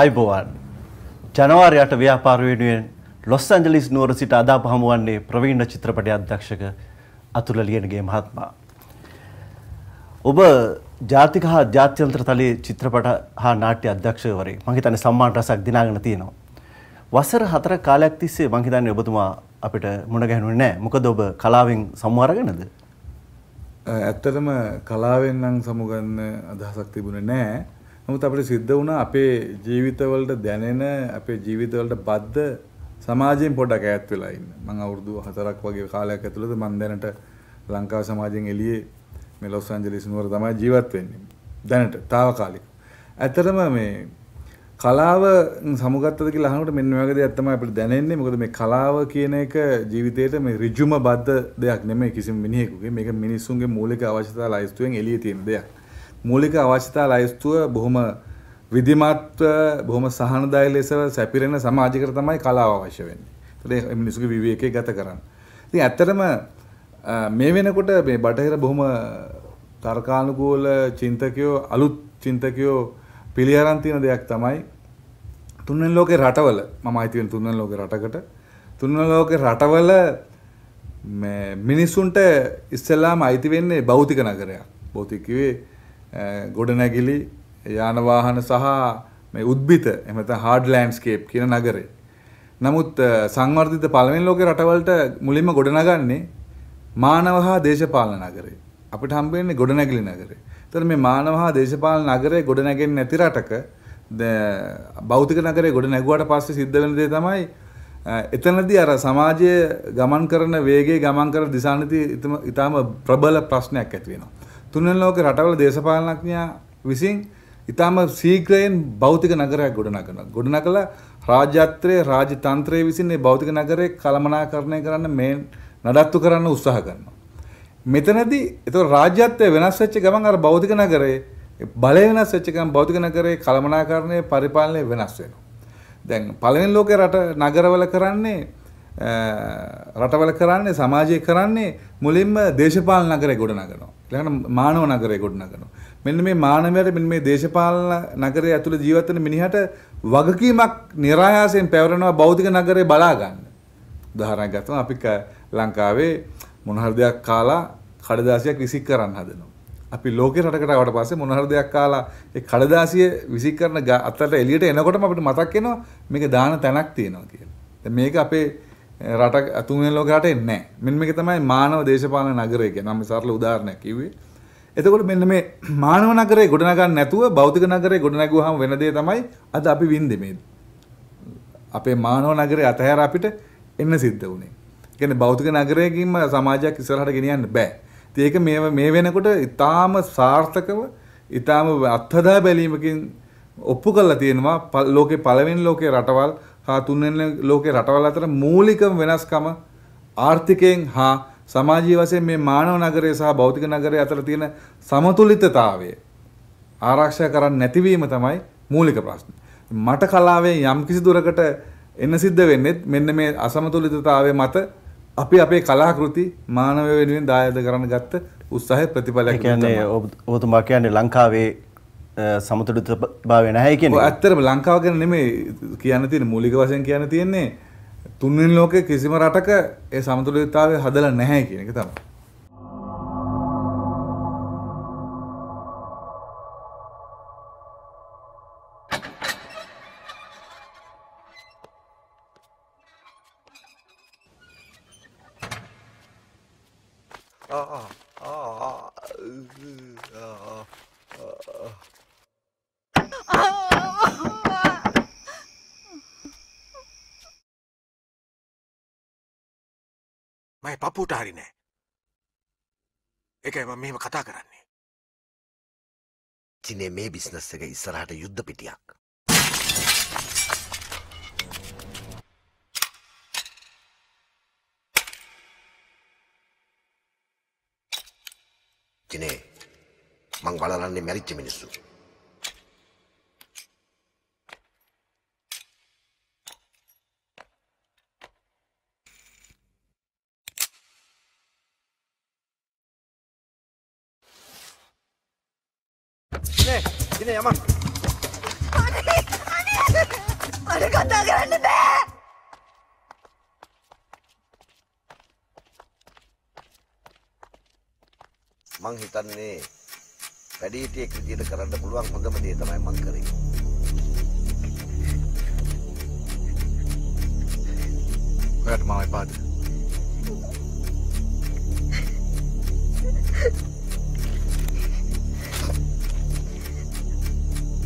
අයිබෝවන්. ජනවාරයට ව්‍යාපාර වෙනුවෙන් ලොස් ඇන්ජලිස් නුවර සිට අදාප හමුවන්නේ ප්‍රවීණ චිත්‍රපටය අධ්‍යක්ෂක අතුල ලියනගේ මහත්මා. ඔබ ජාතික හා ජාත්‍යන්ත්‍ර තලයේ චිත්‍රපට හා නාට්‍ය අධ්‍යක්ෂවරේ මං හිතන්නේ සම්මාන රසක් දිනාගෙන තියෙනවා. වසර හතර කාලයක් තිස්සේ මං හිතන්නේ ඔබතුමා අපිට මුණ ගැහුණේ නැහැ. මොකද ඔබ කලාවෙන් සමු අරගෙනද? ඇත්තටම කලාවෙන් නම් සමුගන්න අදහසක් තිබුණේ නැහැ. නමුත් අපිට සිද්ධ වුණා අපේ ජීවිතවලට දැනෙන අපේ ජීවිතවලට බද්ධ සමාජයෙන් පොඩ්ඩක් ඈත් වෙලා ඉන්න. මම අවුරුදු 4ක් වගේ කාලයක් ඇතුළත මම දැනට ලංකා සමාජයෙන් එළියේ මේ ලොස් ඇන්ජලිස් නුවර තමයි ජීවත් වෙන්නේ. දැනට తాවකාලික. ඇතරම මේ කලාව සමුගත්තද කියලා අහනකොට මෙන්න මේ වගේ දෙයක් තමයි අපිට දැනෙන්නේ. මොකද මේ කලාව කියන එක ජීවිතේට මේ ඍජුම බද්ධ දෙයක් නෙමෙයි කිසිම මිනිහෙකුගේ. මේක මිනිස්සුන්ගේ මූලික අවශ්‍යතා ලයිස්තුවෙන් එළිය තියෙන දෙයක්. මූලික අවශ්‍යතා ලයිස්තුව බොහොම විධිමත්ව බොහොම සහනදායි ලෙස සැපිරෙන සමාජයකට තමයි කලාව අවශ්‍ය වෙන්නේ. ඒතර මිනිස්සුගේ විවේකයේ ගත කරන්න. ඉතින් ඇත්තටම මේ වෙනකොට මේ බටහිර බොහොම තර්කානුකූල චින්තකයෝ අලුත් චින්තකයෝ පිළිහරන් තියෙන දෙයක් තමයි තුන්වෙනි ලෝකේ රටවල මම අයිති වෙන තුන්වෙනි ලෝකේ රටකට තුන්වෙනි ලෝකේ රටවල මේ මිනිසුන්ට ඉස්සෙල්ලාම අයිති වෙන්නේ භෞතික නගරයක්. භෞතික කිව්වේ ගොඩනැගිලි යානවාහන සහ මේ උද්භිත එමත හාඩ් ලෑන්ඩ්ස්කේප් කියන නගරේ. නමුත් සංවර්ධිත පළවෙනි ලෝකේ රටවලට මුලින්ම ගොඩනගන්නේ මානව හා දේශපාලන නගරේ. අපිට හම්බ වෙන්නේ ගොඩනැගිලි නගරේ. ඒතර මේ මානව හා දේශපාලන නගරේ ගොඩනැගෙන්නේ නැති රටක භෞතික නගරේ ගොඩ නැගුවට පස්සේ සිද්ධ වෙන දේ තමයි එතනදී අර සමාජයේ ගමන් කරන වේගයේ ගමන් කරන දිශානති ඊටම ප්‍රබල ප්‍රශ්නයක් ඇති වෙනවා. තුන්වන ලෝක රටවල දේශපාලනඥයා විසින් ඉතාම සීග්‍රයෙන් භෞතික නගරයක් ගොඩනගනවා. ගොඩනගලා රාජ්‍යත්‍රයේ රාජතන්ත්‍රයේ විසින් මේ භෞතික නගරේ කළමනාකරණය කරන්න මේ නඩත්තු කරන්න උත්සාහ කරනවා. මෙතනදී ඒතකොට රාජ්‍යත්වය වෙනස් වෙච්ච ගමන් අර භෞතික නගරේ බලය වෙනස් වෙච්ච ගමන් භෞතික නගරේ කළමනාකරණය පරිපාලනය වෙනස් වෙනවා. දැන් පළවෙනි ලෝකේ රට නගරවල කරන්නේ රටවල කරන්නේ සමාජයේ කරන්නේ මුලින්ම දේශපාලන නගරේ ගොඩනගනවා. ඊළඟට මානව නගරය ගොඩනගනවා. මෙන්න මේ මානවයට මෙන්න මේ දේශපාලන නගරය ඇතුළේ ජීවත් වෙන මිනිහට වගකීමක් નિરાයාසයෙන් පැවරෙනවා බෞද්ධ නගරේ බලා ගන්න. උදාහරණයක් ගත්තම අපි ලංකාවේ මොන හරි දෙයක් කාලා කඩදාසියක් විසික් කරන්න හදනවා. අපි ලෝකේ රටකට ආවට පස්සේ මොන හරි දෙයක් කාලා ඒ කඩදාසිය විසික් කරන අතට එළියට එනකොටම අපිට මතක් වෙනවා මේක දාන තැනක් තියෙනවා කියලා. දැන් මේක අපේ රට තුන්වෙනි ලෝක රට එන්නේ නැහැ. මෙන්න මේක තමයි මානව දේශපාලන නගරය කියන්නේ. මම සරල උදාහරණයක් කිව්වේ. එතකොට මෙන්න මේ මානව නගරේ ගොඩනගන්න නැතුව භෞතික නගරේ ගොඩනගුවාම වෙන දේ තමයි අද අපි වින්දෙමේ. අපේ මානව නගරේ අතහැර අපිට එන්න සිද්ධ වුණේ. කියන්නේ භෞතික නගරයකින්ම සමාජයක් ඉස්සරහට ගෙනියන්න බෑ. ඉතින් ඒක මේ මේ වෙනකොට ඊටාම සාර්ථකව ඊටාම අත්හදා බැලීමකින් ඔප්පු කරලා තියෙනවා ලෝකේ පළවෙනි ලෝකේ රටවල් හා තුන්වෙනි ලෝකේ රටවල් අතර මූලිකම වෙනස්කම ආර්ථිකයෙන් හා සමාජීය වශයෙන් මේ මානව නගරය සහ භෞතික නගරය අතර තියෙන සමතුලිතතාවය ආරක්ෂා කරන්න නැතිවීම තමයි මූලික ප්‍රශ්න. මට කලාවේ යම් කිසි දුරකට එන්න සිද්ධ වෙන්නේ මෙන්න මේ අසමතුලිතතාවය මත අපි අපේ කලාකෘති මානව වෙනුවෙන් දායද කරන්න ගත්ත උත්සාහය ප්‍රතිඵලයක් කියන්නේ ඔබතුමා කියන්නේ ලංකාවේ සමුතුඩුත භාවය නැහැ කියන ඇත්තරම ලංකාව ගැන නෙමේ කියන්න තියෙන මූලික වශයෙන් කියන්න තියෙන්නේ තුන්වෙනි ලෝකයේ කිසිම රටක ඒ සමතුලිතතාවය හදලා නැහැ කියන එක තමයි. හරි නෑ. එකයි මම මෙහෙම කතා කරන්නේ. චිනේ මේ බිස්නස් එක ඉස්සරහට යුද්ධ පිටියක්. චිනේ මං බලලන්නේ මැරිච්ච මිනිස්සු. නේ ඉතින් යමන් අනේ කතා කරන්න බෑ මං හිතන්නේ වැඩිහිටියෙක් විදියට කරන්න පුළුවන් හොඳම දේ තමයි මං කරේ hurt my body.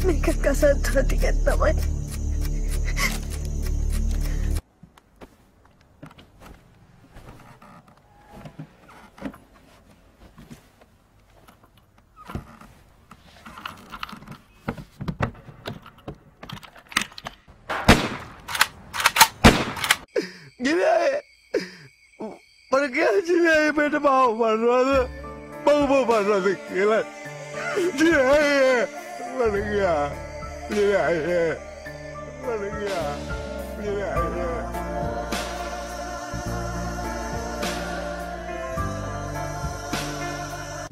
මේක කසත්ව ටිකත් තමයි මට බව පරවාද බව බව පරවාද කියලා ජය வணங்குயா பிள்ளையாயே வணங்குயா பிள்ளையாயே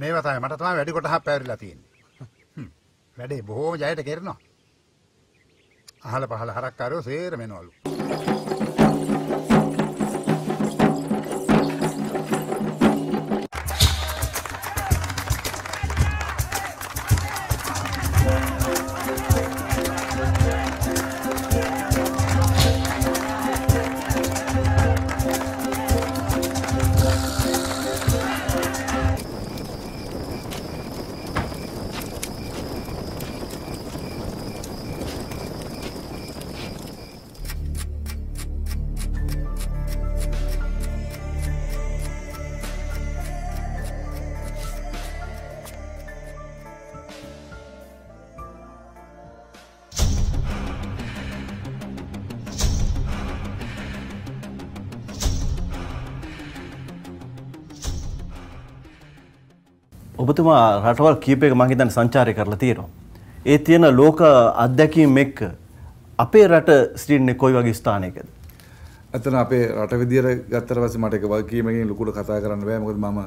මේවා තමයි මට තමයි වැඩි කොටහක් පැවරිලා තියෙන්නේ. වැඩේ බොහොම ජයට කෙරෙනවා. අහල පහල හරක් කරෝ සේරම එනවලු. ඔබතුමා රටවල් කීපයක මං හිතන්නේ සංචාරය කරලා තියෙනවා. ඒ තියෙන ලෝක අත්දැකීම් එක්ක අපේ රට සිටින්නේ කොයි වගේ ස්ථානයකද? ඇත්තට අපේ රට විදියට ගත්තට පස්සේ මට ඒක වගකීමකින් ලුකුට කතා කරන්න බෑ මොකද මම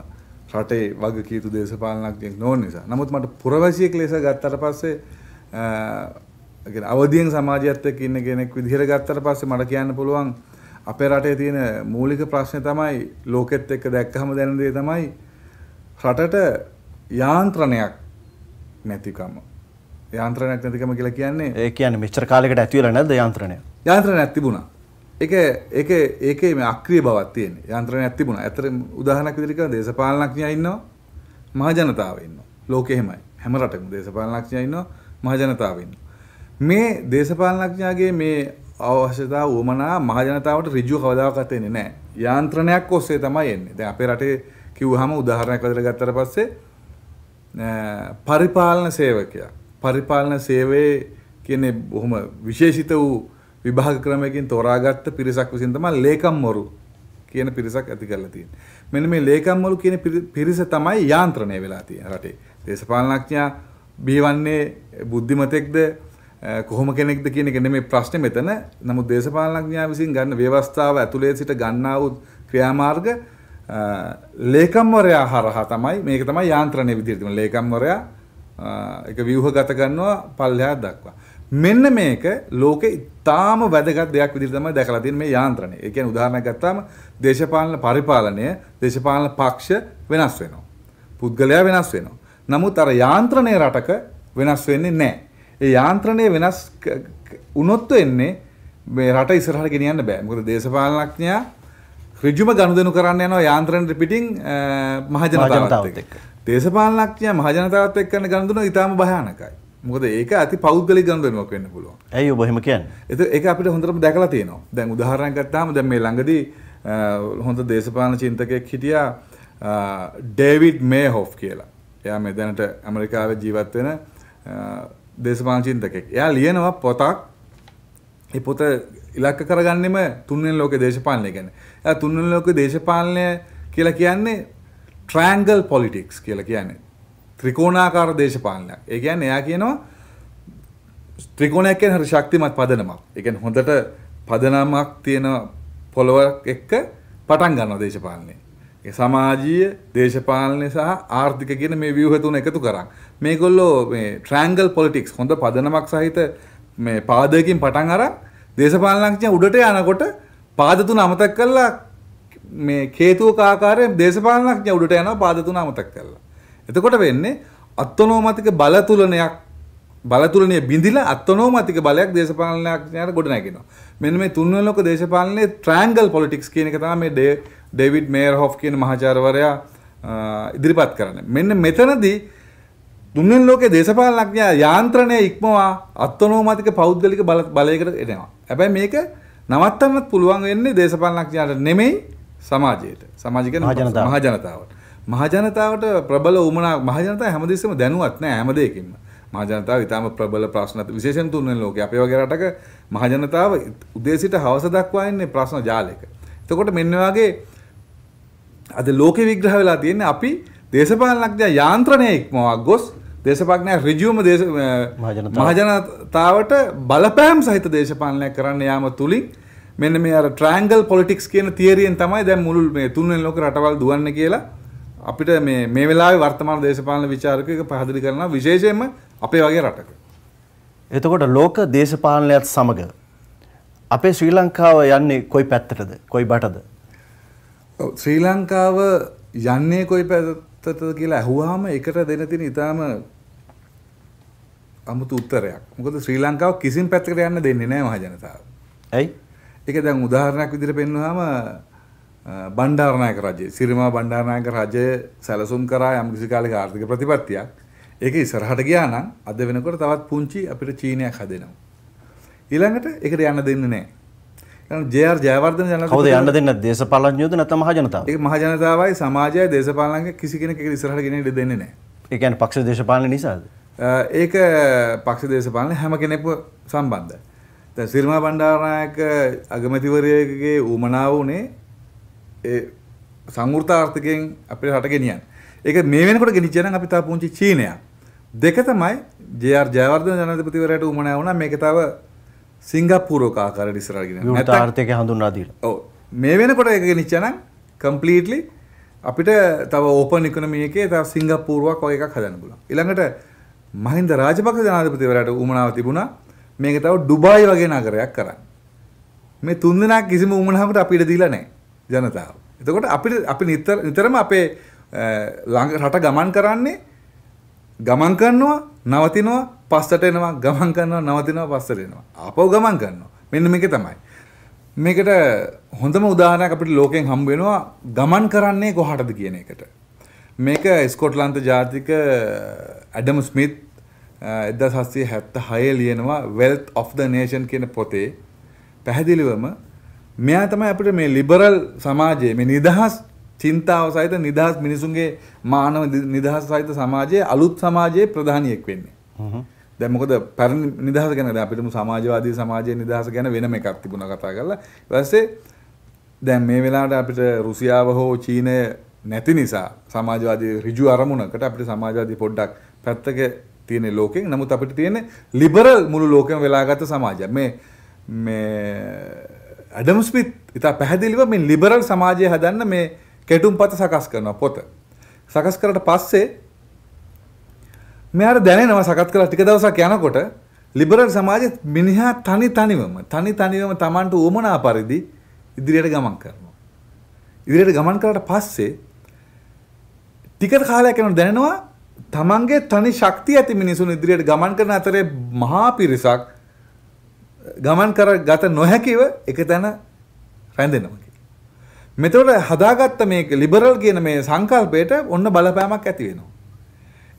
රටේ වග කීතු දේශපාලනඥයෙක් නොවන නිසා. නමුත් මට පුරවැසියෙක් ලෙස ගත්තට පස්සේ අවධියෙන් සමාජයත් එක්ක ඉන්න කෙනෙක් විදිහට ගත්තට පස්සේ මට කියන්න පුළුවන් අපේ රටේ තියෙන මූලික ප්‍රශ්නේ තමයි ලෝකෙත් එක්ක දැක්කහම දැනෙන දේ තමයි රටට යාන්ත්‍රණයක් නැතිකම යාන්ත්‍රණයක් නැතිකම කියලා කියන්නේ ඒ කියන්නේ මෙච්චර කාලයකට ඇති වෙලා නැද්ද යාන්ත්‍රණය යාන්ත්‍රණයක් තිබුණා ඒක ඒක ඒකේ මේ අක්‍රිය බවක් තියෙන යාන්ත්‍රණයක් තිබුණා ඇත්තටම උදාහරණයක් විදිහට කියනවා දේශපාලනඥයා ඉන්නවා මහජනතාව ඉන්නවා ලෝකෙ එහෙමයි හැම රටකම දේශපාලනඥයා ඉන්නවා මහජනතාව ඉන්නවා මේ දේශපාලනඥයාගේ මේ අවශ්‍යතා වුවමනා මහජනතාවට ඍජුව කවදාකවත් එන්නේ නැහැ යාන්ත්‍රණයක් ඔස්සේ තමයි එන්නේ දැන් අපේ රටේ කිව්වහම උදාහරණයක් විදිහට ගත්තට පස්සේ පරිපාලන සේවකයා. පරිපාලන සේවයේ කියන්නේ බොහොම විශේෂිත වූ විභාග ක්‍රමයකින් තෝරාගත්ත පිරිසක් විසින් තමයි ලේකම්වරු කියන පිරිසක් ඇති කරලා තියෙන්නේ. මෙන්න මේ ලේකම්වරු කියන පිරිස තමයි යාන්ත්‍රණය වෙලා තියෙන රටේ. දේශපාලනඥයා බිහිවන්නේ බුද්ධිමතෙක්ද කොහොම කෙනෙක්ද කියන එක නෙමෙයි ප්‍රශ්නේ මෙතන. නමුත් දේශපාලනඥයා විසින් ගන්න ව්‍යවස්ථාව ඇතුළේ සිට ගන්නා වූ ක්‍රියාමාර්ග ලේකම්වරයා හරහා තමයි මේක තමයි යාන්ත්‍රණය විදිහට තියෙන ලේකම්වරයා ඒක ව්‍යුහගත කරනවා පල්ලෙහා දක්වා. මෙන්න මේක ලෝකේ ඉතාම වැදගත් දෙයක් විදිහට තමයි දැකලා තියෙන්නේ මේ යාන්ත්‍රණය. ඒ කියන්නේ උදාහරණයක් ගත්තාම දේශපාලන පරිපාලනය දේශපාලන පක්ෂ වෙනස් වෙනවා. පුද්ගලයා වෙනස් වෙනවා. නමුත් අර යාන්ත්‍රණය රටක වෙනස් වෙන්නේ නැහැ. ඒ යාන්ත්‍රණය වෙනස් වුණොත් වෙන්නේ මේ රට ඉස්සරහට ගෙනියන්න බෑ. මොකද දේශපාලනඥයා ඍජුම ගනුදෙනු කරන්න යනවා යාන්ත්‍රණ පිටින් මහජනතාවත් එක්ක. දේශපාලනඥයා මහජනතාවත් එක්ක කරන ගනුදෙනු ඉතාම භයානකයි. මොකද ඒක අති පෞද්ගලික ගනුදෙනුවක් වෙන්න පුළුවන්. ඇයි ඔබ එහෙම කියන්නේ? ඒක ඒක අපිට හොඳටම දැකලා තියෙනවා. දැන් උදාහරණයක් ගත්තාම දැන් මේ ළඟදී හොඳ දේශපාලන චින්තකයෙක් හිටියා ඩේවිඩ් මේහොෆ් කියලා. එයා මේ දැනට ඇමරිකාවේ ජීවත් වෙන දේශපාලන චින්තකයෙක්. එයා ලියනවා පොතක්. ඒ පොත ඉලක්ක කරගන්නෙම තුන්වෙනි ලෝකේ දේශපාලනය ගැන. තුන්වන ලෝක දේශපාලනය කියලා කියන්නේ ට්‍රෑන්ගල් පොලිටික්ස් කියලා කියන්නේ ත්‍රිකෝණාකාර දේශපාලනයක්. ඒ කියන්නේ එයා කියනවා ත්‍රිකෝණයක් කියන්නේ හරි ශක්තිමත් පදනමක්. ඒ කියන්නේ හොඳට පදනමක් තියෙන පොළවක් එක්ක පටන් ගන්නවා දේශපාලනය. ඒ සමාජීය දේශපාලනය සහ ආර්ථික කියන මේ ව්‍යුහ තුන එකතු කරන් මේගොල්ලෝ මේ ට්‍රෑන්ගල් පොලිටික්ස් හොඳ පදනමක් සහිත මේ පාදයකින් පටන් අරන් දේශපාලනඥයන් උඩට යනකොට පාද තුන අමතක කළා මේ හේතුක ආකාරයෙන් දේශපාලනඥ උඩට යනවා පාද තුන අමතක කළා. එතකොට වෙන්නේ අත්නෝමතික බලතුලනයක් බලතුලනය බිඳිලා අත්නෝමතික බලයක් දේශපාලනඥයාට ගොඩනැගෙනවා. මෙන්න මේ තුන්වෙනි ලෝක දේශපාලනයේ ට්‍රයන්ගල් පොලිටික්ස් කියන එක තමයි මේ ඩේවිඩ් මේයර්හොෆ් කියන මහාචාර්යවරයා ඉදිරිපත් කරන්නේ. මෙන්න මෙතනදී තුන්වෙනි ලෝකයේ දේශපාලනඥයා යාන්ත්‍රණය ඉක්මවා අත්නෝමතික පෞද්ගලික බලයකට එනවා. හැබැයි මේක නවත්තන්නත් පුළුවන් වෙන්නේ දේශපාලනඥයාට නෙමෙයි සමාජයට. සමාජික මහජනතාවට. මහජනතාවට ප්‍රබල උමනා මහජනතාව හැමදෙස්සෙම දැනුවත් නෑ හැම දෙයකින්ම. මහජනතාව ඉතාම ප්‍රබල ප්‍රශ්න විශේෂයෙන් තුන්වෙනි ලෝකේ අපේ වගේ රටක මහජනතාව උදේ සිට හවස දක්වා ඉන්නේ ප්‍රශ්න ජාලයක. එතකොට මෙන්න වගේ අද ලෝකේ විග්‍රහ වෙලා තියෙන්නේ අපි දේශපාලනඥයා යාන්ත්‍රණය ඉක්මවා ගොස් දේශපාලනය ඍජුවම දේශ මහජනතාවට බලපෑම් සහිත දේශපාලනයක් කරන්න යාම තුලින් මෙන්න මේ අර ට්‍රෑන්ගල් පොලිටික්ස් කියන තියරියෙන් තමයි දැන් මුළු මේ තුන්වෙනි ලෝක රටවල් දුවන්නේ කියලා අපිට මේ මේ වෙලාවේ වර්තමාන දේශපාලන વિચારකයක පැහැදිලි කරනවා විශේෂයෙන්ම අපේ වගේ රටක. එතකොට ලෝක දේශපාලනයත් සමග අපේ ශ්‍රී ලංකාව යන්නේ කොයි පැත්තටද? කොයි බටද? ශ්‍රී ලංකාව යන්නේ කොයි පැත්තට? ඇත්තද කියලා ඇහුවාම එකට දෙන තියෙන ඊටාම අමුතු උත්තරයක්. මොකද ශ්‍රී ලංකාව කිසිම පැත්තකට යන්න දෙන්නේ නැහැ මහ ජනතාව. ඇයි? ඒක දැන් උදාහරණයක් විදිහට පෙන්වුවාම බණ්ඩාරනායක රජය, සිරිමා බණ්ඩාරනායක රජය සැලසුම් කරා යම් කිසි කාලයක ආර්ථික ප්‍රතිපත්තියක්. ඒක ඉස්සරහට ගියා නම් අද වෙනකොට තවත් පුංචි අපිට චීනයක් හදෙනවා. ඊළඟට ඒකට යන්න දෙන්නේ නැහැ. ජර් ජයවර්ධන ජන කවද යන්න දෙන්න දේශපාලඥයෝද නැත්නම් මහජනතාව? ඒක මහජනතාවයි සමාජයයි දේශපාලනගේ කිසි කෙනෙක් ඒක ඉස්සරහට ගෙන ඉඩ දෙන්නේ නැහැ. ඒ කියන්නේ පක්ෂ දේශපාලන නිසාද? ඒක පක්ෂ දේශපාලන හැම කෙනෙක්ම සම්බන්ධයි. දැන් සිරිමා බණ්ඩාරනායක අගමැතිවරයාගේ ඌමනාව උනේ ඒ සංවෘතාර්ථකයෙන් අපේ රට ගෙනියන්න. ඒක මේ වෙනකොට ගෙනිච්චා නම් අපි තා පුංචි චීනයක්. දෙක තමයි ජර් ජයවර්ධන ජනාධිපතිවරයාට ඌමනාව වුණා මේක තව සිංගප්පුරෝකාකාර ඉස්රගෙන ආර්ථක හඳුන්නාදී මේ වෙන කොට එක නිච්චන කම්පලීටලි අපිට තව ඕපන් ඉකනමියකේ ත සිංගප්පුරුවක් ඔය එකක් හදන්න පුල ඉළඟට මහින්ද රාජපක්ෂ ජනාධපතිවරට උමනාව තිබුණා මේක තව ඩුබායි වගේ නගරයක් කරන්න මේ තුන්දෙනා කිසිම උමනාවට අපිට දීලා නෑ ජනතාව එතකොට අපිට අපි නිතරම අපේ ළඟ රට ගමන් කරන්නේ ගමන් කරනවා නවතිනවා පස්සට එනවා ගමන් කරනවා නවතිනවා පස්සට එනවා. ආපහු ගමන් කරනවා. මෙන්න මේක තමයි. මේකට හොඳම උදාහරණයක් අපිට ලෝකෙන් හම්බ වෙනවා ගමන් කරන්නේ කොහටද කියන එකට. මේක ස්කොට්ලන්ත ජාතික ඇඩම් ස්මිත් 1776 ලියනවා Wealth of the Nation කියන පොතේ පැහැදිලිවම මෙයා තමයි අපිට මේ ලිබරල් සමාජයේ මේ නිදහස් චින්තාව සහිත නිදහස් මිනිසුන්ගේ මානව නිදහස් සහිත සමාජයේ අලුත් සමාජයේ ප්‍රධානියෙක් වෙන්නේ. දැන් මොකද පැරණි නිදහස ගැන දැන් අපිටම සමාජවාදී සමාජයේ නිදහස ගැන වෙනම එකක් තිබුණා කතා කරලා. ඊට පස්සේ දැන් මේ වෙලාවට අපිට රුසියාව හෝ චීනය නැති නිසා සමාජවාදී ඍජු අරමුණකට අපිට සමාජවාදී පොඩ්ඩක් පැත්තක තියෙන ලෝකෙන් නමුත් අපිට තියෙන ලිබරල් මුළු ලෝකෙම වෙලාගත් සමාජයක්. මේ මේ ඇඩම් ස්මිත් ඉතා පැහැදිලිව මේ ලිබරල් සමාජය හදන්න මේ කෙටුම්පත සකස් කරනවා පොත. සකස් කරලා පස්සේ මෙයාට දැනෙනවා සකස් කරලා ටික දවසක් යනකොට ලිබරල් සමාජයේ මිනිහා තනි තනිවම තනි තනිවම Tamanට උවමනා පරිදි ඉදිරියට ගමන් කරනවා. ඉදිරියට ගමන් කරලා පස්සේ ටික කාලයක් යනකොට දැනෙනවා Tamanගේ තනි ශක්තිය ඇති මිනිසුන් ඉදිරියට ගමන් කරන අතරේ මහා පිරිසක් ගමන් කර ගත නොහැකිව එකතැන රැඳෙනවා. මෙතකොට හදාගත්ත මේ ලිබරල් කියන මේ සංකල්පයට ඔන්න බලපෑමක් ඇති වෙනවා.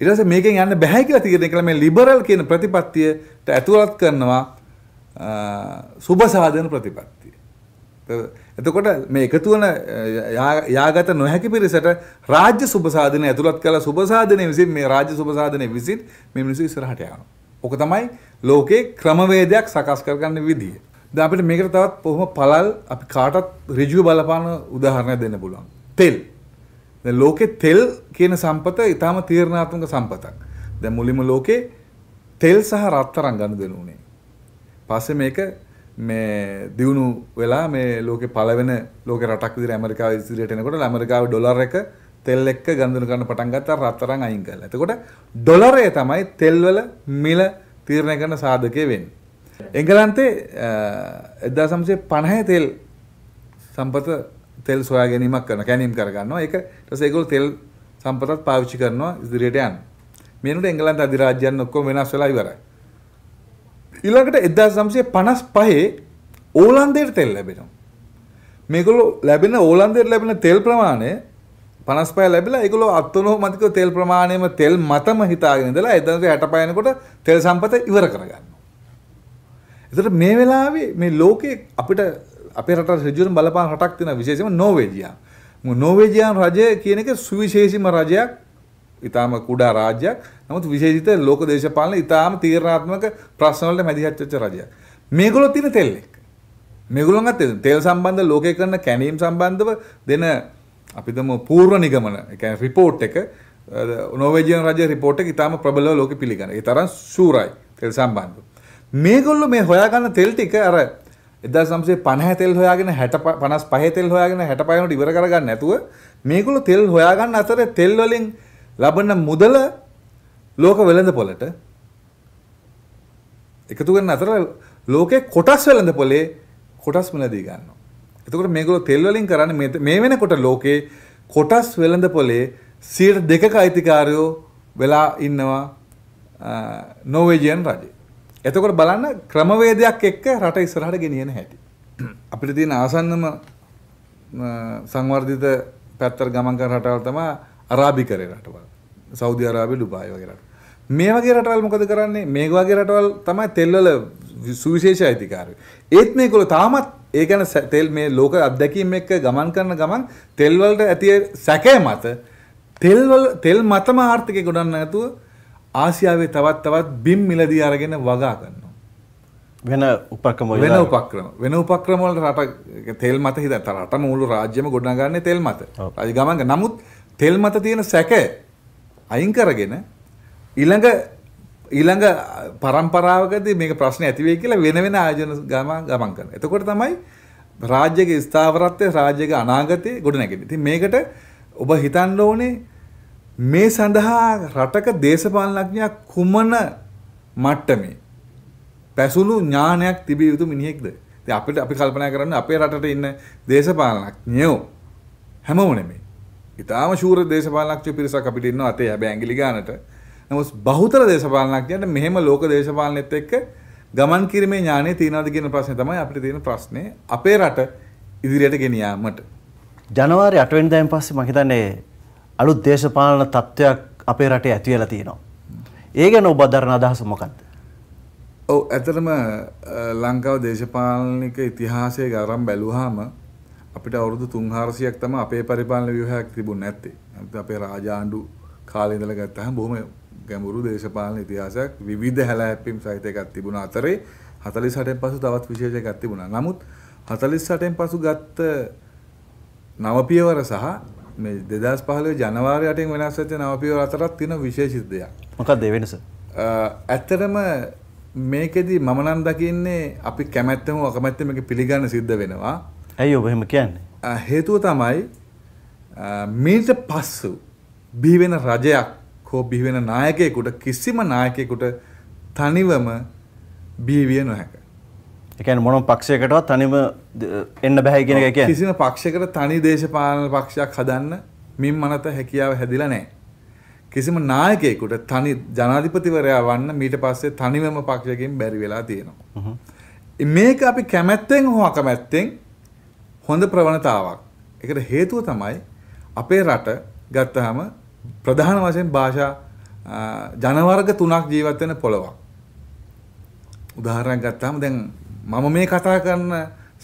ඊට පස්සේ මේකෙන් යන්න බෑ කියලා තීරණය කළා මේ ලිබරල් කියන ප්‍රතිපත්තියට ඇතුළත් කරනවා සුබ සාධන ප්‍රතිපත්තිය. එතකොට මේ එකතු වන යාගත නොහැකි පිරිසට රාජ්‍ය සුබසාධනය ඇතුළත් කළ සුබසාධනය විසින් මේ රාජ්‍ය සුබසාධනය විසින් මේ මිනිස්සු ඉස්සරහට යනවා. ඕක තමයි ලෝකේ ක්‍රමවේදයක් සකස් කරගන්න විදිය. දැන් අපිට මේකට තවත් බොහොම පළල් අපි කාටත් ඍජුව බලපාන උදාහරණයක් දෙන්න පුළුවන්. තෙල්. දැන් ලෝකේ තෙල් කියන සම්පත ඊටාම තීරණාත්මක සම්පතක්. දැන් මුලින්ම ලෝකේ තෙල් සහ රත්තරන් ගනුදෙනු උනේ. පස්සේ මේක මේ දියුණු වෙලා මේ ලෝකේ පළවෙන ලෝකේ රටක් විදිහට ඇමරිකාව ඉදිරියට එනකොට ඇමරිකාවේ ඩොලර් එක තෙල් එක්ක ගනුදෙනු කරන්න පටන් ගත්තා රත්තරන් අයින් කළා. එතකොට ඩොලරය තමයි තෙල් වල මිල තීරණය කරන සාධකය වෙන්නේ. එංගලන්තේ එදා සම්සේ පණහය තෙල් සම්පත තෙල් සොයා ගැනීමක් කරන කැනීම් කරගන්නවා ඒක ටස ඒගොල් තෙල් සම්පතත් පාවිච්චි කරනවා ඉදිරියට යන්න මේනට එංගලන්ත අධිරාජ්‍යයන් ඔක්කොම වෙනස් වෙලා ඉවරයි ඊළඟට එදා සම්සේ පනස් පහේ ඕලන්දේට තෙල් ලැබෙනවා මේගොල්ලෝ ලැබෙන ඕලන්දේට ලැබෙන තෙල් ප්‍රමාණය පනස් පය ලැබිලා ඒගොල්ලෝ අත්වනෝ මතික තෙල් ප්‍රමාණයම තෙල් මතම හිතාගෙන ඉඳලා එදන්සේ හැට පයනකොට තෙල් සම්පත ඉවර කරගන්න එතකොට මේ වෙලාවේ මේ ලෝකේ අපිට අපේ රට ඍජුවම බලපාන රටක් තියෙනවා විශේෂයෙන්ම නෝවේජියා. නෝවේජියානු රජය කියන එක සුවිශේෂීම රජයක් ඉතාම කුඩා රාජ්‍යයක්. නමුත් විශේෂිත ලෝක දේශපාලන ඉතාම තීරණාත්මක ප්‍රශ්න වලට මැදිහත් වෙච්ච රජයක්. මේගොල්ලෝ තියෙන තෙල්ලෙක්. මේගොල්ලන්ගත් තෙල් සම්බන්ධ ලෝකේ කරන කැණීම් සම්බන්ධව දෙන අපිදම පූර්ව නිගමන, ඒ කියන්නේ report එක නෝවේජියානු රජයේ report එක ඉතාම ප්‍රබලව ලෝකෙ පිළිගන්නවා. ඒ තරම් ශූරයි තෙල් සම්බන්ධව. මේගොල්ලෝ මේ හොයාගන්න තෙල් ටික අර 1950 තෙල් හොයාගෙන 60 55 තෙල් හොයාගෙන 65 වලට ඉවර කරගන්න නැතුව මේගොල්ලෝ තෙල් හොයාගන්න අතරේ තෙල් වලින් ලබන මුදල ලෝක වෙළඳපොළට එකතු කරන අතර ලෝකේ කොටස් වෙළඳපොලේ කොටස් මිලදී ගන්නවා. එතකොට මේගොල්ලෝ තෙල් වලින් කරන්නේ මේ වෙනකොට ලෝකේ කොටස් වෙළඳපොලේ 102ක අයිතිකාරයෝ වෙලා ඉන්නවා නෝවේජියන් රජේ. එතකොට බලන්න ක්‍රමවේදයක් එක්ක රට ඉස්සරහට ගෙනියන හැටි. අපිට තියෙන ආසන්නම සංවර්ධිත පැත්තට ගමන් කරන රටවල් තමයි අරාබිකරේ රටවල්. සෞදි අරාබිය, ඩුබායි වගේ රටවල්. මේ වගේ රටවල් මොකද කරන්නේ? මේ වගේ රටවල් තමයි තෙල්වල සුවිශේෂ අයිතිකාරයෝ. ඒත් මේගොල්ලෝ තාමත් ඒ කියන්නේ තෙල් මේ ලෝක අත්දැකීම් එක්ක ගමන් කරන ගමන් තෙල් වලට ඇති සැකය මත තෙල් වල තෙල් මතම ආර්ථිකය ගොඩන්න නැතුව ආසියාවේ තවත් තවත් බිම් මිලදී අරගෙන වගා ගන්නවා. වෙන උපක්‍රම වෙන උපක්‍රම වෙන උපක්‍රම වලට රට තෙල් මත හිත රට මුළු රාජ්‍යම ගොඩනගන්නේ තෙල් මත. රජගමංග නමුත් තෙල් මත තියෙන සැක අයින් කරගෙන ඊළඟ ඊළඟ પરම්පරාවකදී මේක ප්‍රශ්නේ ඇති වෙයි කියලා වෙන වෙන ආයෝජන ගමන් ගමන් කරනවා. එතකොට තමයි රාජ්‍යගේ ස්ථාවරත්වය රාජ්‍යගේ අනාගතය ගොඩනැගෙන්නේ. ඉතින් මේකට ඔබ හිතන්න ඕනේ මේ සඳහා රටක දේශපාලනඥයා කුමන මට්ටමේ පැසුණු ඥානයක් තිබිය යුතු මිනිහෙක්ද? ඉතින් අපිට අපි කල්පනා කරන්නේ අපේ රටට ඉන්න දේශපාලනඥයෝ හැමෝම නෙමෙයි. ඊටාම ශූර දේශපාලනඥයෝ පිරිසක් අපිට ඉන්නවා අතේ හැබැයි ඇඟිලි ගන්නට. නමුත් බහුතර දේශපාලනඥයන්ට මෙහෙම ලෝක දේශපාලනෙත් එක්ක ගමන් කිරීමේ ඥානය තියනවාද කියන ප්‍රශ්නේ තමයි අපිට තියෙන ප්‍රශ්නේ. අපේ රට ඉදිරියට ගෙන යාමට. ජනවාරි 8 වෙනිදායින් පස්සේ මම හිතන්නේ අලුත් දේශපාලන තත්ත්වයක් අපේ රටේ ඇති වෙලා තියෙනවා. ඒ ගැන ඔබ දරන අදහස මොකක්ද? ඔව් ඇත්තටම ලංකාව දේශපාලනික ඉතිහාසය ගරම් බැලුවාම අපිට අවුරුදු 300ක් තමයි අපේ පරිපාලන ව්‍යුහයක් තිබුණ නැත්තේ. අපේ රාජාණ්ඩු කාලේ ඉඳලා ගත්තහම බොහොම ගැඹුරු දේශපාලන ඉතිහාසයක් විවිධ හැලහැප්පීම් සහිත එකක් තිබුණ අතරේ 48න් පසු තවත් විශේෂ එකක් තිබුණා. නමුත් 48න් පසු ගත්ත නව පියවර සහ මේ 2015 ජනවාරි 8 වෙනස් වෙච්ච නව පියවර අතරත් තියෙන විශේෂිත දෙයක්. මොකක්ද ඒ වෙනස? ඇත්තටම මේකෙදි මම නම් දකින්නේ අපි කැමැත්තම අකමැත්තම මේක පිළිගන්න සිද්ධ වෙනවා. ඇයි ඔබ එහෙම කියන්නේ? හේතුව තමයි මීට පස්සු බිහිවෙන රජයක් හෝ බිහිවෙන නායකයෙකුට කිසිම නායකයෙකුට තනිවම බිහිවිය නොහැක. එකන මොන පක්ෂයකටවත් තනිම එන්න බැහැ කියෙන එක කිසිම පක්ෂකට තනි දේශපාලන පක්ෂයක් හදන්න මින් මනත හැකියාව හැදිලා නෑ. කිසිම නායකයෙකුට තනි ජනාධිපතිවරයා වන්න මීට පස්සේ තනිවම පක්ෂයකින් බැරි වෙලා තියෙනවා. මේක අපි කැමැත්තෙන් හෝ අකමැත්තෙන් හොඳ ප්‍රවණතාවක්. එකට හේතුව තමයි අපේ රට ගත්තහම ප්‍රධාන වශයෙන් භාෂා ජනවර්ග තුනක් ජීවත් වෙන පොළොවක්. උදාහරණයක් ගත්තාම දැන් මම මේ කතා කරන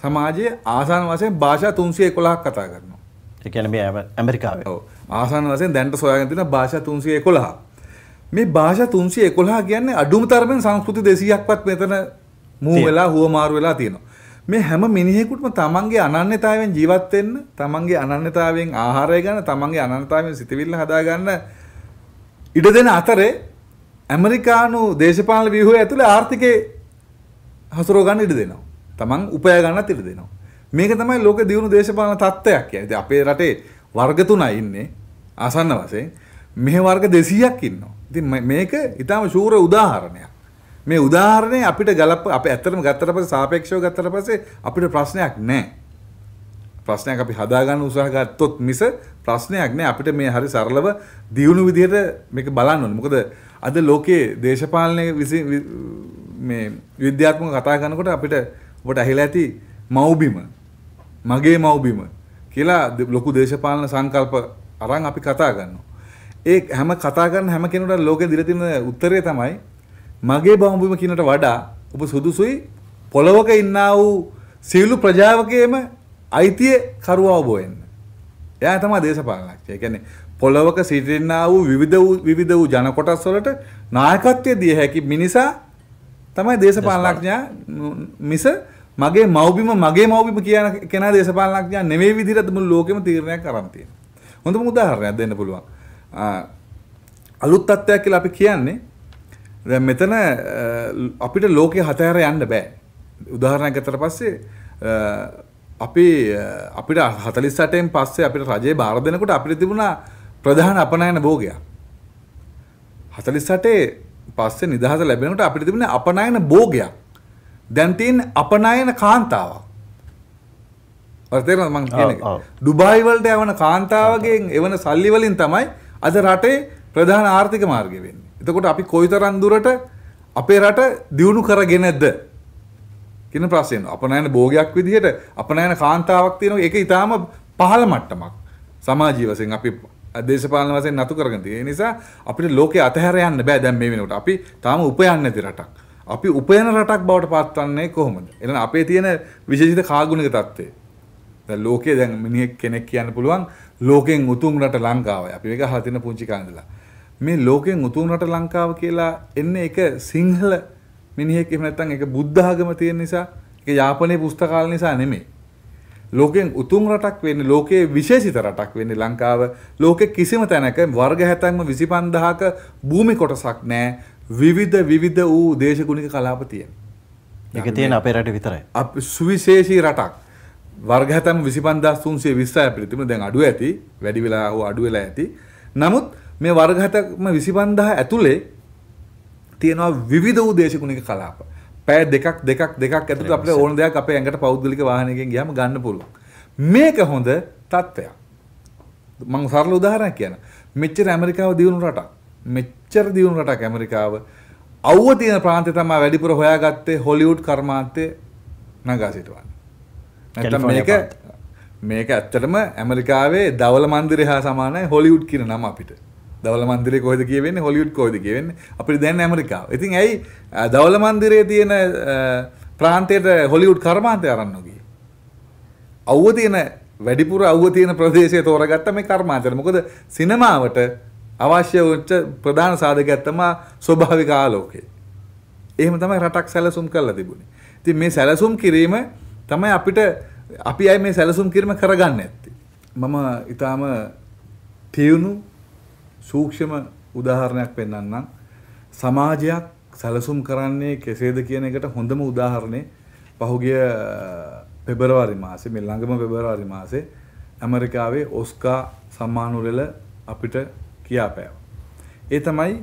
සමාජයේ ආසන වශයෙන් භාෂා 311ක් කතා කරනවා. ඒ කියන්නේ මේ ඇමරිකාවේ. ඔව්. ආසන වශයෙන් දැනට සොයාගෙන තියෙන භාෂා 311. මේ භාෂා 311 කියන්නේ අඩුම තරමින් සංස්කෘති 200ක්වත් මෙතන මූ වෙලා හුවමාරු වෙලා තියෙනවා. මේ හැම මිනිහෙකුටම තමන්ගේ අනන්‍යතාවයෙන් ජීවත් වෙන්න, තමන්ගේ අනන්‍යතාවයෙන් ආහාරය ගන්න, තමන්ගේ අනන්‍යතාවයෙන් සිතවිල්ල හදා ගන්න ඉඩ දෙන අතරේ ඇමරිකානු දේශපාලන ව්‍යුහය ඇතුළේ ආර්ථිකයේ හසුරෝගන්න ඉඩ දෙනවා. තමන් උපය ගන්නත් ඉඩ දෙනවා. මේක තමයි ලෝක දියුණු දේශපාලන තත්ත්වයක් කියන්නේ. ඉතින් අපේ රටේ වර්ග තුනයි ඉන්නේ ආසන්න වශයෙන්. මෙහි වර්ග 200ක් ඉන්නවා. ඉතින් මේක ඊටාම ශූර උදාහරණයක්. මේ උදාහරණය අපිට ගලප අපේ ඇත්තටම ගත්තට පස්සේ සාපේක්ෂව ගත්තට පස්සේ අපිට ප්‍රශ්නයක් නැහැ. ප්‍රශ්නයක් අපි හදාගන්න උත්සාහ ගත්තොත් මිස ප්‍රශ්නයක් නෑ අපිට මේ හරි සරලව දියුණු විදිහට මේක බලන්න ඕනේ. මොකද අද ලෝකයේ දේශපාලනයේ මේ විද්‍යාත්මක කතා කරනකොට අපිට ඔබට ඇහිලා ඇති මව්බිම මගේ මව්බිම කියලා ලොකු දේශපාලන සංකල්ප අරන් අපි කතා ගන්නවා. ඒ හැම කතා කරන හැම කෙනෙකුට ලෝකේ දීලා තියෙන උත්තරය තමයි මගේ මව්බිම කියනට වඩා ඔබ සුදුසුයි පොළවක ඉන්නා වූ සියලු ප්‍රජාවකේම අයිතිය කරුවා බොවෙන්න. එයා තමයි දේශපාලනඥය. ඒ කියන්නේ පොළවක සිටින්නා වූ විවිධ වූ විවිධ වූ ජන කොටස් වලට නායකත්වය දිය හැකි මිනිසා තමයි දේශපාලනඥයා මිස මගේ මව්බිම මගේ මව්බිම කියන කෙනා දේශපාලනඥයා නෙවෙයි විදිහට මුළු ලෝකෙම තීරණයක් අරන් තියෙනවා. හොඳම උදාහරණයක් දෙන්න පුළුවන්. අලුත් තත්ත්වයක් කියලා අපි කියන්නේ දැන් මෙතන අපිට ලෝකේ හතහැර යන්න බෑ. උදාහරණයක් ගත්තට පස්සේ අපි අපිට 48න් පස්සේ අපිට රජය බාර දෙනකොට අපිට තිබුණා ප්‍රධාන අපනයන භෝගයක්. 48 පස්සේ නිදහස ලැබෙනකොට අපිට තිබුණ අපනයන භෝගයක්. දැන් තියෙන අපනයන කාන්තාවක්. ඔය තේරෙනවද මම කියන්නේ? ඩුබායි වලට යවන කාන්තාවගෙන් එවන සල්ලි වලින් තමයි අද රටේ ප්‍රධාන ආර්ථික මාර්ගය වෙන්නේ. එතකොට අපි කොයිතරම් දුරට අපේ රට දියුණු කරගෙනද කියන ප්‍රශ්නේ එනවා. අපනයන භෝගයක් විදිහට අපනයන කාන්තාවක් තියෙනවා. ඒක ඊටාම පහළ මට්ටමක්. සමාජීය වශයෙන් අපි දේශපාලන වශයෙන් නතු කරගෙන තියෙන. ඒ නිසා අපිට ලෝකේ අතහැර යන්න බෑ දැන් මේ වෙනකොට. අපි තාම උපයන්නේ නැති රටක්. අපි උපයන රටක් බවට පත්වන්නේ කොහොමද? එහෙනම් අපේ තියෙන විශේෂිත කාගුණික தත්ත්වය. දැන් ලෝකේ දැන් මිනිහෙක් කෙනෙක් කියන්න පුළුවන් ලෝකෙන් උතුම් රට ලංකාවයි. අපි මේක අහලා තියෙන පුංචි කාන්දලා. මේ ලෝකෙන් උතුම් රට ලංකාව කියලා එන්නේ එක සිංහල මිනිහෙක් එහෙම නැත්නම් ඒක බුද්ධ ආගම තියෙන නිසා, ඒක යාපනයේ පුස්තකාල නිසා නෙමෙයි. ලෝකෙන් උතුම් රටක් වෙන්නේ ලෝකයේ විශේෂිත රටක් වෙන්නේ ලංකාව. ලෝකෙ කිසිම තැනක වර්ග හැතැම්ම 25000ක භූමි කොටසක් නැහැ. විවිධ විවිධ වූ දේශගුණික කලාප තියෙන. ඒක තියෙන අපේ රට විතරයි. අපි සුවිශේෂී රටක්. වර්ග හැතැම් 25320 විස්සය පිළිතුරු දැන් අඩු ඇති. වැඩි වෙලා හෝ අඩු වෙලා ඇති. නමුත් මේ වර්ග හැතැම් 25000 ඇතුලේ තියෙනවා විවිධ වූ දේශගුණික කලාප. පැය දෙකක් දෙකක් දෙකක් ඇතුළත අපිට ඕන දෙයක් අපේ ඇඟට පෞද්ගලික වාහනයකින් ගියාම ගන්න පුළුවන්. මේක හොඳ තත්ත්වයක්. මම සරල උදාහරණයක් කියන. මෙච්චර ඇමරිකාව දියුණු රටක්. මෙච්චර දියුණු රටක් ඇමරිකාව. අවුව තියෙන ප්‍රාන්තය තමයි වැඩිපුර හොයාගත්තේ හොලිවුඩ් කර්මාන්තේ නගා සිටවන්න. නැත්තම් මේක මේක ඇත්තටම ඇමරිකාවේ දවල මන්දිරය හා සමානයි හොලිවුඩ් කියන නම අපිට. දවල මන්දිරේ කොහෙද කියවෙන්නේ හොලිවුඩ් කොහෙද කියවෙන්නේ අපිට දැන් ඇමරිකාව. ඉතින් ඇයි දවල මන්දිරේ තියෙන ප්‍රාන්තයට හොලිවුඩ් කර්මාන්තය අරන් නොගියේ? අවුව තියෙන වැඩිපුර අවුව තියෙන ප්‍රදේශය තෝරගත්ත මේ කර්මාන්තය. මොකද සිනමාවට අවශ්‍ය වෙච්ච ප්‍රධාන සාධකයක් තමයි ස්වභාවික ආලෝකය. එහෙම තමයි රටක් සැලසුම් කරලා තිබුණේ. ඉතින් මේ සැලසුම් කිරීම තමයි අපිට අපි අය මේ සැලසුම් කිරීම කරගන්න ඇත්තේ. මම ඊටාම තියුණු සූක්ෂම උදාහරණයක් පෙන්වන්නම්. සමාජයක් සැලසුම් කරන්නේ කෙසේද කියන එකට හොඳම උදාහරණේ පහුගිය පෙබරවාරි මාසේ මේ ළඟම පෙබරවාරි මාසේ ඇමරිකාවේ ඔස්කා සම්මාන උළෙල අපිට කියාපෑවා. ඒ තමයි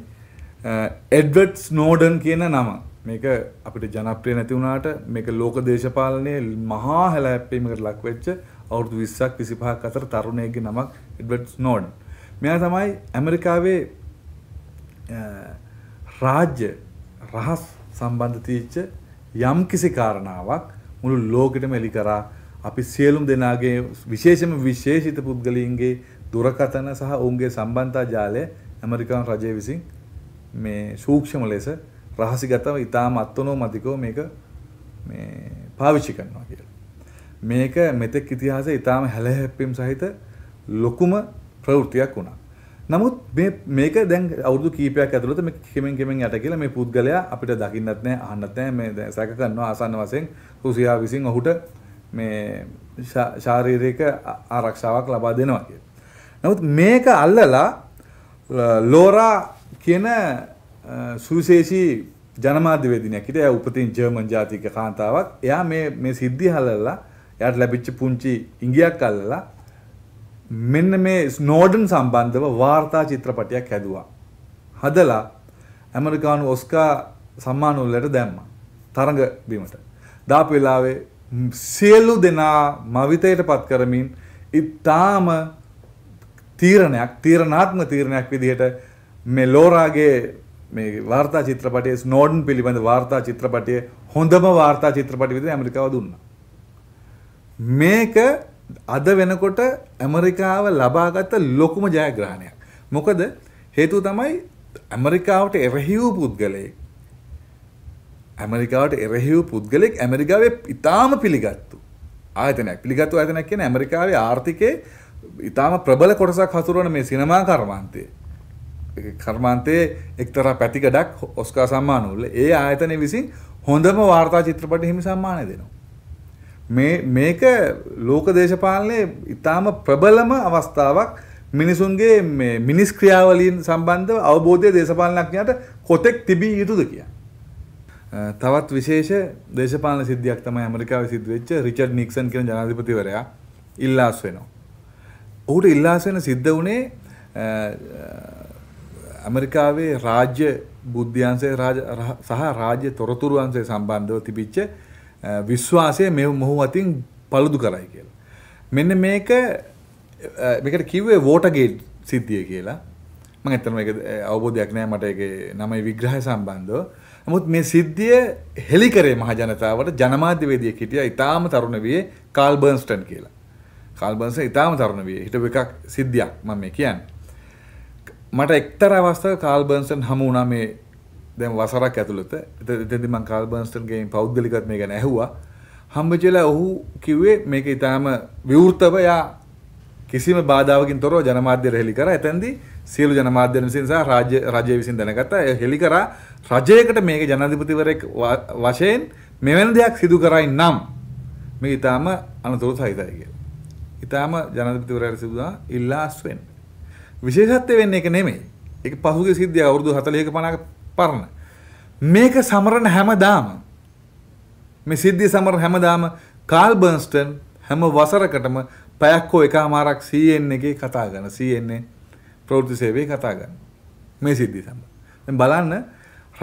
එඩ්වඩ් ස්නෝඩන් කියන නම. මේක අපිට ජනප්‍රිය නැති වුණාට මේක ලෝක දේශපාලනයේ මහා හැලහැප්පීමකට ලක් වෙච්ච අවුරුදු 20ක් 25ක් අතර තරුණයෙක්ගේ නමක් එඩ්වඩ් ස්නෝඩන්. මෙයා තමයි ඇමරිකාවේ රාජ්‍ය රහස් සම්බන්ධ තීච්ච යම් කිසි කාරණාවක් මුළු ලෝකෙටම එලි කරා අපි සියලුම් දෙනාගේ විශේෂම විශේෂිත පුද්ගලයින්ගේ දුරකථන සහ ඔවුන්ගේ සම්බන්ධතා ජාලය ඇමරිකානු රජය විසින් මේ සූක්ෂම ලෙස රහසිගතව ඉතාම අත්වනෝමතිකව මේක මේ පාවිච්චි කරනවා කියලා. මේක මෙතෙක් ඉතිහාසයේ ඉතාම හැලහැප්පීම් සහිත ලොකුම ප්‍රවෘතියක් වුණා. නමුත් මේ මේක දැන් අවුරුදු කීපයක් ඇතුළත මේ කෙමෙන් කෙමෙන් යට කියලා මේ පුද්ගලයා අපිට දකින්නත් නැහැ අහන්නත් නැහැ මේ සැක කරනවා ආසන්න වශයෙන් රුසියාව විසින් ඔහුට මේ ශාරීරික ආරක්ෂාවක් ලබා දෙනවා කිය. නමුත් මේක අල්ලලා ලෝරා කියන සුවිශේෂී ජනමාධ්‍යවේදිනියක් හිටියා. එයා උපතින් ජර්මන් ජාතික කාන්තාවක්. එයා මේ මේ සිද්ධිය අල්ලලා එයාට ලැබිච්ච පුංචි ඉඟියක් අල්ලලා මෙන්න මේ ස්නෝඩන් සම්බන්ධව වාර්තා චිත්‍රපටයක් හැදුවා. හදලා ඇමරිකානු ඔස්කා සම්මාන උළෙලට දැම්මා. තරඟ බිමට. දාපු වෙලාවේ සියලු දෙනා මවිතයටපත් කරමින් ඉතාම තීරණයක් තීරණාත්මක තීරණයක් විදිහට මේ ලෝරාගේ මේ වාර්තා චිත්‍රපටයේ ස්නෝඩන් පිළිබඳ වාර්තා චිත්‍රපටයේ හොඳම වාර්තා චිත්‍රපටය විදිහට ඇමරිකාව දුන්නා. මේක අද වෙනකොට ඇමරිකාව ලබාගත ලොකුම ජයග්‍රහණයක්. මොකද හේතුව තමයි ඇමරිකාවට එරහිවූ පුද්ගලයෙක් ඇමරිකාවට එරහිවූ පුද්ගලෙක් ඇමරිකාවේ ඉතාම පිළිගත්තු. ආයතනයක් පිළිගත්තු ආයතනයක් කියන්නේ ඇමරිකාවේ ආර්ථිකයේ ඉතාම ප්‍රබල කොටසක් හසුරවන මේ සිනමා කර්මාන්තය. කර්මාන්තයේ එක්තරා පැතිකඩක් ඔස්කා සම්මාන වල ඒ ආයතනය විසින් හොඳම වාර්තා චිත්‍රපට හිමි සම්මානය දෙනවා. මේ මේක ලෝක දේශපාලනයේ ඉතාම ප්‍රබලම අවස්ථාවක් මිනිසුන්ගේ මේ මිනිස් ක්‍රියාවලින් සම්බන්ධව අවබෝධය දේශපාලනඥයාට කොතෙක් තිබිය යුතුද කියලා. තවත් විශේෂ දේශපාලන සිද්ධියක් තමයි ඇමරිකාවේ සිද්ධ වෙච්ච රිචඩ් නික්සන් කියන ජනාධිපතිවරයා ඉල්ලාස් වෙනවා. ඔහුට ඉල්ලාස් වෙන සිද්ධ වුණේ ඇමරිකාවේ රාජ්‍ය බුද්ධ්‍යංශය සහ රාජ්‍ය තොරතුරු අංශය සම්බන්ධව තිබිච්ච විශ්වාසය මෙ මොහු අතින් පළුදු කරයි කියලා. මෙන්න මේක මේකට කිව්වේ වෝටගේ සිද්ධිය කියලා මං ඇත්තම එක අවබෝධයක් නෑ මට එක නමයි විග්‍රහය සම්බන්ධව නමුත් මේ සිද්ධිය හෙළි කරේ මහජනතාවට ජනමාධ්‍යවේදියෙක් හිටියා ඉතාම තරුණ වියේ කාල් බර්න්ස්ටන් කියලා. කාල් බර්න්ස්ටන් ඉතාම තරුණ වියේ හිටපු එකක් සිද්ධියක් මම මේ කියන්නේ. මට එක්තරා අවස්ථාවක කාල් බර්න්ස්ටන් හමු වුණා මේ දැන් වසරක් ඇතුළත එතෙදි මම කාල් බර්න්ස්ටන්ගෙන් පෞද්ගලිකවත් මේක නැහුවා හම්බෙච්චලා ඔහු කිව්වේ මේක ඊටාම විවෘතව යා කිසිම බාධාවකින් තොරව ජනමාධ්‍ය රැලි කරා එතෙන්දී සියලු ජනමාධ්‍ය විසින් සහ රාජ්‍ය රජය විසින් දැනගත්තා ඒ හෙලි කරා රජයකට මේක ජනාධිපතිවරයෙක් වශයෙන් මෙවැනි දෙයක් සිදු කරයි නම් මේ ඊටාම අනතුරු සහිතයි කියලා. ඊටාම ජනාධිපතිවරයාට සිදුනා ඉල්ලාස් වෙන්න. විශේෂත්වය වෙන්නේ ඒක නෙමෙයි. ඒක පහුගිය සිද්ධිය අවුරුදු 40ක 50ක පරණ. මේක සමරන හැමදාම මේ සිද්ධිය සමරන හැමදාම කාල් බර්න්ස්ටන් හැම වසරකටම පැයක් හෝ එකමාරක් CNN එකේ කතා කරන CNN ප්‍රවෘත්ති සේවයේ කතා කරන මේ සිද්ධිය සම්බන්ධ. දැන් බලන්න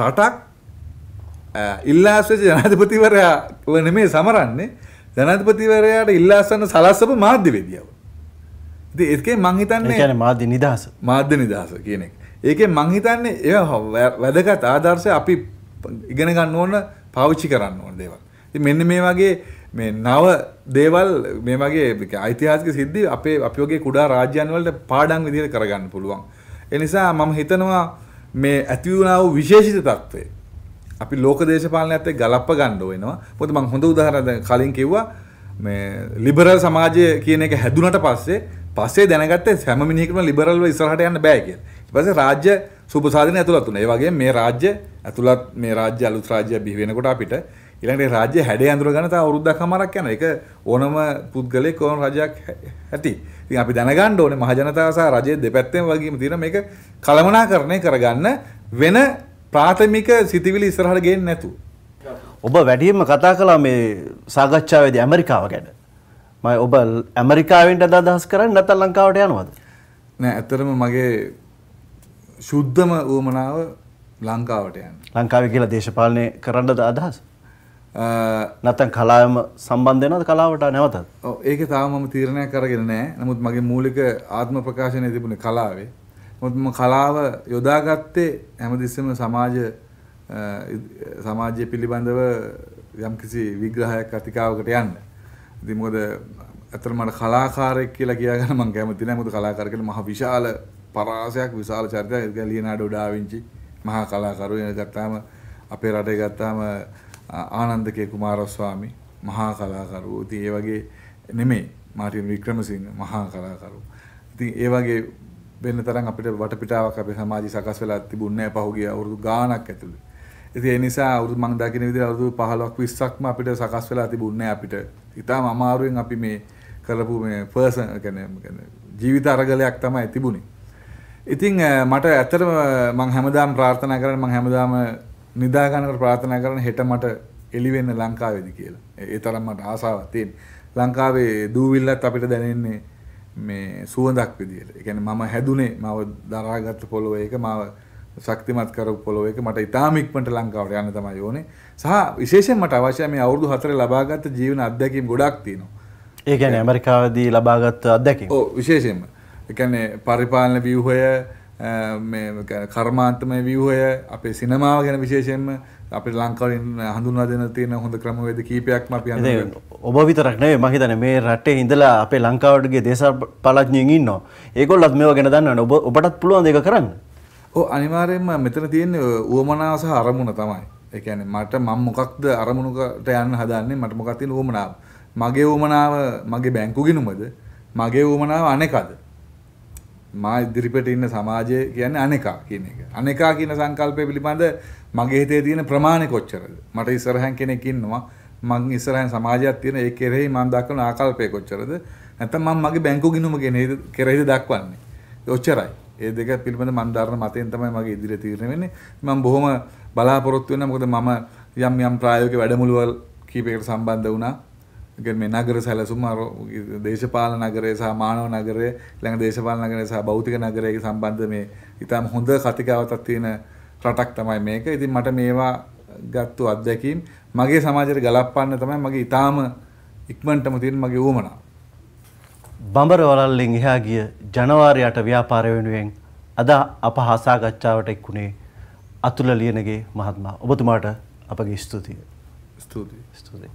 රටක් ඉල්ලාස්වෙච්ච ජනාධිපතිවරයා ව නෙමෙයි සමරන්නේ ජනාධිපතිවරයාට ඉල්ලාසන්න සලස්සපු මාධ්‍යවේදියව. ඉතින් ඒකේ මං හිතන්නේ ඒ කියන්නේ මාධ්‍ය නිදහස. මාධ්‍ය නිදහස කියන එක. ඒකෙන් මං හිතන්නේ ඒ වැදගත් ආදර්ශ අපි ඉගෙන ගන්න ඕන පාවිච්චි කරන්න ඕන දේවල්. ඉතින් මෙන්න මේ වගේ මේ නව දේවල් මේ වගේ ඓතිහාසික සිද්ධි අපේ අපි වගේ කුඩා රාජ්‍යයන් වලට පාඩම් විදිහට කරගන්න පුළුවන්. ඒ නිසා මම හිතනවා මේ ඇති වුණා වූ විශේෂිත తත්වය අපි ලෝක දේශපාලනයත් එක්ක ගලප්ප ගන්න වෙනවා. මොකද මම හොඳ උදාහරණයක් කලින් කිව්වා මේ ලිබරල් සමාජය කියන එක හැදුනට පස්සේ පස්සේ දැනගත්තේ හැම මිනිහෙකුම ලිබරල්ව ඉස්සරහට යන්න බෑ කියලා. පස්සේ රාජ්‍ය සුබ සාධන ඇතුළත් වුණා. ඒ වගේම මේ රාජ්‍ය ඇතුළත් මේ රාජ්‍ය අලුත් රාජ්‍ය බිහි වෙනකොට අපිට ඊළඟට රාජ්‍ය හැඩය අඳුර ගන්න තව අවුරුද්දක් හමාරක් යනවා. ඒක ඕනම පුද්ගලෙක් ඕන රජයක් ඇති. ඉතින් අපි දැනගන්න ඕනේ මහජනතාව සහ රජයේ දෙපැත්තෙම වගේම තියෙන මේක කලමනාකරණය කරගන්න වෙන ප්‍රාථමික සිතිවිලි ඉස්සරහට ගේන්නේ නැතුව. ඔබ වැඩියෙන්ම කතා කළා මේ සාකච්ඡාවේදී ඇමරිකාව ගැන. මම ඔබ ඇමරිකාවෙන් අදහස් කරන්නේ නැත්නම් ලංකාවට යනවද? නෑ ඇත්තටම මගේ ශුද්ධම වුවමනාව ලංකාවට යන්න. ලංකාව කියලා දේශපාලනය කරන්නද අදහස්. නැතන් කලාම සම්බන්ධයනද කලාවට නැවතත් ඒක තාමම තීරණය කරගෙන නෑ නමුත් මගේ මූලික ආත්ම ප්‍රකාශනය තිබුණ කලාවේ මුත්ම කලාව යොදාගත්තේ හැමදිස්සම සමාජ සමාජය පිළිබඳව යම් කිසි විග්‍රහයක් අතිකාවකට යන්න. ඉතින් මොකද අතර මට කලාකාරයෙක් කියලා කියාගන්න මම කැමති නෑ මොකද කලාකාර කියලා මහ විශාල පරාසයක් විශාල චරිතයක් ඒ කියන්නේ ලියනාඩෝ ඩාවින්චි මහා කලාකරු එන ගත්තාම අපේ රටේ ගත්තාම ආනන්දකේ කුමාරස්වාමි මහා කලාකරු. ඉතින් ඒ වගේ නෙමෙයි මාටින් වික්‍රමසිංහ මහා කලාකරු. ඉතින් ඒ වගේ වෙන තරම් අපිට වටපිටාවක් අපේ සමාජය සකස් වෙලා තිබුණේ නැහැ පහුගිය අවුරුදු ගාණක් ඇතුළේ. ඉතින් ඒ නිසා අවුරුදු මම දකින විදිහට අවුරුදු 15ක් 20ක්ම අපිට සකස් වෙලා තිබුණේ අපිට. ඊටාම අමාරුවෙන් අපි මේ කරපු මේ පර්සන් කියන්නේ ජීවිත අරගලයක් තමයි තිබුණේ. ඉතින් මට ඇත්තටම මං හැමදාම ප්‍රාර්ථනා කරන්නේ මං හැමදාම නිදා ගන්නකොට ප්‍රාර්ථනා කරන්නේ හෙට මට එළි වෙන්න ලංකාවේදී කියලා. ඒ තරම් මට ආසාවක් තියෙන. ලංකාවේ දූවිල්ලත් අපිට දැනෙන්නේ මේ සුවඳක් විදියට. ඒ කියන්නේ මම හැදුනේ මාව දරාගත්තු පොළොව එක මාව ශක්තිමත් කරපු පොළොව එක මට ඉතාම ඉක්මනට ලංකාවට යන්න තමයි ඕනේ. සහ විශේෂයෙන් මට අවශ්‍යයි මේ අවුරුදු 4 ලබාගත් ජීවන අත්දැකීම් ගොඩක් තියෙනවා. ඒ කියන්නේ ඇමරිකාවේදී ලබාගත් අත්දැකීම්. ඔව් විශේෂයෙන්ම. එකන්නේ පරිපාලන වියහය කර්මාන්තමය වියහය අපේ සිනමාව ගැන විශේෂයෙන්ම අපි ලංකාවින් හඳුන්වා දෙන තියෙන හොඳ ක්‍රමවේද කීපයක්ම අපි ඔබ විතරක් නෙවෙයි මම හිතන්නේ මේ රටේ ඉඳලා අපේ ලංකාවටගේ දේශපාලඥයින් ඉන්නවා. ඒගොල්ලොත් මේව ගැන දන්නවනේ. ඔබ ඔබටත් පුළුවන් ඒක කරන්න. ඔව් අනිවාර්යයෙන්ම මෙතන තියෙන්නේ උවමනාව සහ අරමුණ තමයි. ඒ කියන්නේ මට මම මොකක්ද අරමුණකට යන්න හදාන්නේ මට මොකක්ද තියෙන උවමනාව. මගේ උවමනාව මගේ බැංකු ගිණුමද? මගේ උවමනාව අනෙකද? මා ඉදිරිපිට ඉන්න සමාජය කියන්නේ අනේකා කියන එක. අනේකා කියන සංකල්පය පිළිබඳ මගේ හිතේ තියෙන ප්‍රමාණය කොච්චරද? මට ඉස්සරහන් කෙනෙක් ඉන්නවා. මං ඉස්සරහන් සමාජයක් තියෙන ඒ කෙරෙහි මම දක්වන ආකල්පය කොච්චරද? නැත්නම් මම මගේ බැංකු ගිණුම කෙරෙහිද දක්වන්නේ. ඔච්චරයි. ඒ දෙක පිළිබඳ මම දරන මතයෙන් තමයි මගේ ඉදිරිය තීරණය වෙන්නේ. මම බොහොම බලාපොරොත්තු වෙනවා. මොකද මම යම් යම් ප්‍රායෝගික වැඩමුළුවල් කීපයකට සම්බන්ධ වුණා. මේ නගර සැලසුම් අර දේශපාලන නගරය සහ මානව නගරය ළඟ දේශපාලන නගරය සහ භෞතික නගරයක සම්බන්ධ මේ ඉතාම හොඳ කතිකාවතක් තියෙන රටක් තමයි මේක. ඉතින් මට මේවා ගත්තු අත්දැකීම් මගේ සමාජයට ගලපන්න තමයි මගේ ඉතාම ඉක්මනටම තියෙන මගේ ඌමනා. බඹර වලල්ලෙන් එහා ගිය ජනවාරි 8 ව්‍යාපාර වෙනුවෙන් අද අප හාසාගතවට එක්ුණේ අතුල ලියනගේ මහත්මයා ඔබතුමාට අපගේ ස්තුතිය. ස්තුතියි. ස්තුතියි.